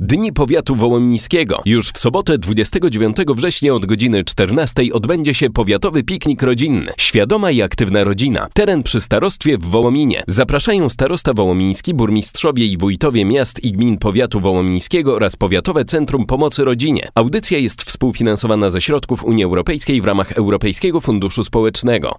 Dni Powiatu Wołomniskiego. Już w sobotę 29 września od godziny 14 odbędzie się powiatowy piknik rodzinny. Świadoma i aktywna rodzina. Teren przy starostwie w Wołominie. Zapraszają starosta wołomiński, burmistrzowie i wójtowie miast i gmin powiatu wołomińskiego oraz Powiatowe Centrum Pomocy Rodzinie. Audycja jest współfinansowana ze środków Unii Europejskiej w ramach Europejskiego Funduszu Społecznego.